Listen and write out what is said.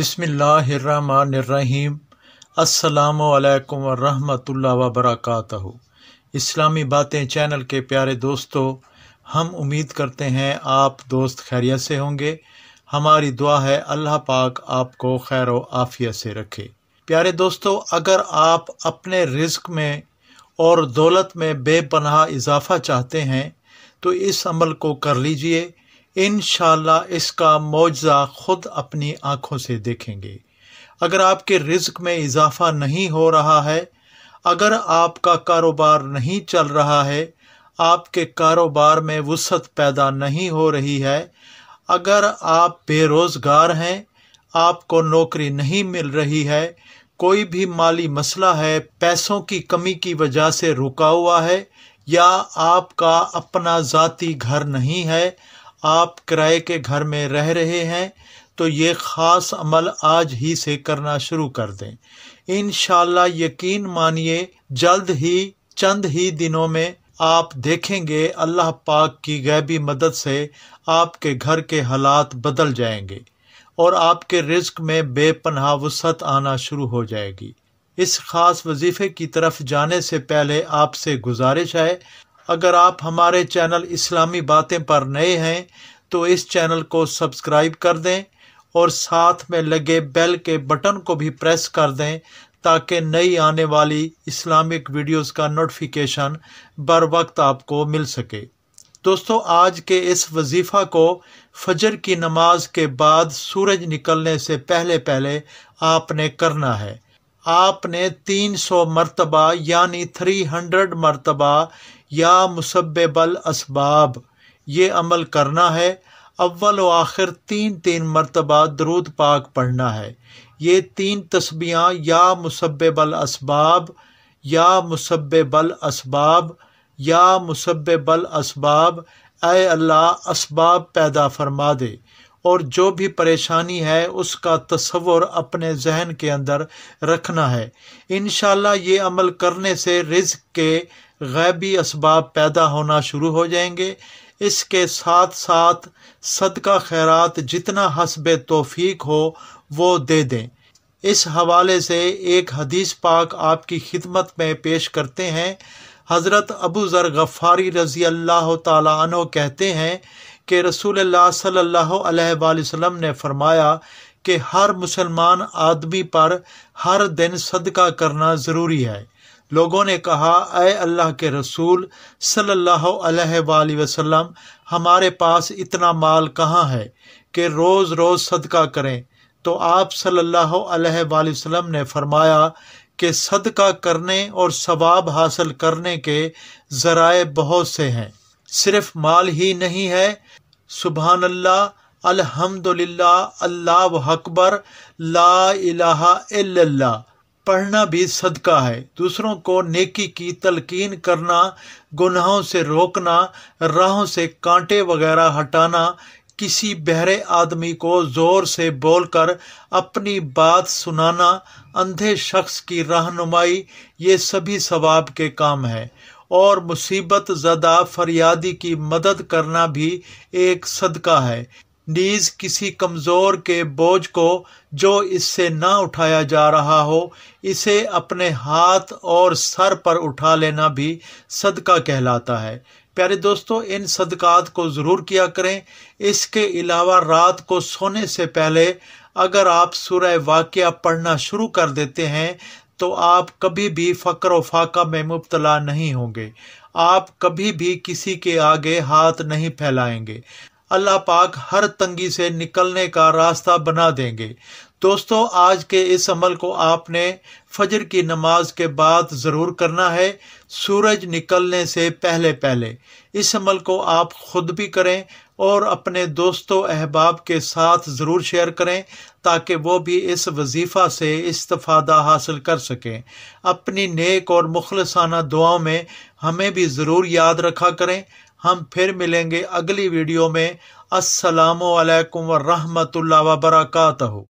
बसमीम अल्लाम वरहमल वबरक इस्लामी बातें चैनल के प्यारे दोस्तों हम उम्मीद करते हैं आप दोस्त खैरियत से होंगे हमारी दुआ है अल्लाह पाक आपको खैर आफियत से रखे प्यारे दोस्तों अगर आप अपने रिज्क में और दौलत में बेपनाह इजाफा चाहते हैं तो इस अमल को कर लीजिए इन इसका मुआवजा खुद अपनी आँखों से देखेंगे अगर आपके रिज्क में इजाफा नहीं हो रहा है अगर आपका कारोबार नहीं चल रहा है आपके कारोबार में वसत पैदा नहीं हो रही है अगर आप बेरोज़गार हैं आपको नौकरी नहीं मिल रही है कोई भी माली मसला है पैसों की कमी की वजह से रुका हुआ है या आपका अपना ज़ाती घर नहीं है आप किराए के घर में रह रहे हैं तो ये ख़ास अमल आज ही से करना शुरू कर दें इन यकीन मानिए जल्द ही चंद ही दिनों में आप देखेंगे अल्लाह पाक की गैबी मदद से आपके घर के हालात बदल जाएंगे और आपके रिस्क में बेपनाह वसत आना शुरू हो जाएगी इस खास वजीफे की तरफ जाने से पहले आपसे गुजारिश है अगर आप हमारे चैनल इस्लामी बातें पर नए हैं तो इस चैनल को सब्सक्राइब कर दें और साथ में लगे बेल के बटन को भी प्रेस कर दें ताकि नई आने वाली इस्लामिक वीडियोस का नोटिफिकेशन बर वक्त आपको मिल सके दोस्तों आज के इस वजीफ़ा को फजर की नमाज के बाद सूरज निकलने से पहले पहले आपने करना है आपने 300 मरतबा यानी 300 मरतबा या मुसब्बल इसबाब ये अमल करना है अव्वल व आखिर तीन तीन मरतबा दरूद पाक पढ़ना है ये तीन तस्बियाँ या मुसब्बल इसबाब या मुसब्बल इसबाब या मुसब्बल इसबाब अल्लाह इसबाब पैदा फरमा दे और जो भी परेशानी है उसका तस्वर अपने जहन के अंदर रखना है इन ये अमल करने से रिज के गैबी इसबाब पैदा होना शुरू हो जाएंगे इसके साथ साथ सदका खैरत जितना हसब तोफ़ी हो वो दे दें इस हवाले से एक हदीस पाक आपकी खिदमत में पेश करते हैं हज़रत अबू ज़र गफ़ारी रज़ी अल्लाह तहते हैं कि रसूल सल्लल्लाहु ने फरमाया कि हर मुसलमान आदमी पर हर दिन सदका करना ज़रूरी है लोगों ने कहा अय अल्लाह के रसूल सल्ला अलैहि हमारे पास इतना माल कहाँ है कि रोज़ रोज़ सदका करें तो आप सल्ला अलैहि ने फरमाया कि सदका करने और सवाब हासिल करने के ज़राए बहुत से हैं सिर्फ माल ही नहीं है सुबह अल्लाह अलहमदुल्ला अल्लाह अकबर ला अला पढ़ना भी सदका है दूसरों को नेकी की तलकीन करना गुनाहों से रोकना राहों से कांटे वगैरह हटाना किसी बहरे आदमी को ज़ोर से बोलकर अपनी बात सुनाना अंधे शख्स की रहनुमाई ये सभी सवाब के काम है और मुसीबत ज़दा फरियादी की मदद करना भी एक सदका है नीज किसी कमज़ोर के बोझ को जो इससे ना उठाया जा रहा हो इसे अपने हाथ और सर पर उठा लेना भी सदका कहलाता है प्यारे दोस्तों इन सदकात को ज़रूर किया करें इसके अलावा रात को सोने से पहले अगर आप सूर्य वाक्य पढ़ना शुरू कर देते हैं तो आप कभी भी फ़क्र व फाका में मुबतला नहीं होंगे आप कभी भी किसी के आगे हाथ नहीं फैलाएंगे अल्लाह पाक हर तंगी से निकलने का रास्ता बना देंगे दोस्तों आज के इस अमल को आपने फजर की नमाज के बाद ज़रूर करना है सूरज निकलने से पहले पहले इस अमल को आप खुद भी करें और अपने दोस्तों अहबाब के साथ ज़रूर शेयर करें ताकि वो भी इस वजीफ़ा से इस्तफ़ादा हासिल कर सकें अपनी नेक और मुखलसाना दुआओं में हमें भी ज़रूर याद रखा करें हम फिर मिलेंगे अगली वीडियो में असलकम वरहमल हो